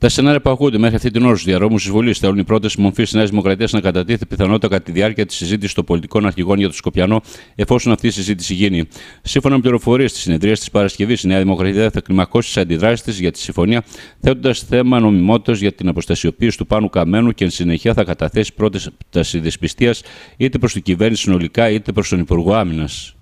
Τα σενάρια που ακούγονται μέχρι αυτή την ώρα στους διαρρόμου της Βουλής θέλουν οι πρόταση μορφή της Νέας Δημοκρατίας να κατατίθεται πιθανότατα κατά τη διάρκεια της συζήτησης των πολιτικών αρχηγών για το Σκοπιανό, εφόσον αυτή η συζήτηση γίνει. Σύμφωνα με πληροφορίες της συνεδρίας της Παρασκευής, η Νέα Δημοκρατία θα κλιμακώσει τις αντιδράσεις της για τη συμφωνία, θέτοντας θέμα νομιμότητας για την αποστασιοποίηση του Πάνου Καμένου και εν συνεχεία θα καταθέσει πρόταση δυσπιστίας είτε προς την κυβέρνηση συνολικά είτε προς τον Υπουργό Άμυνας.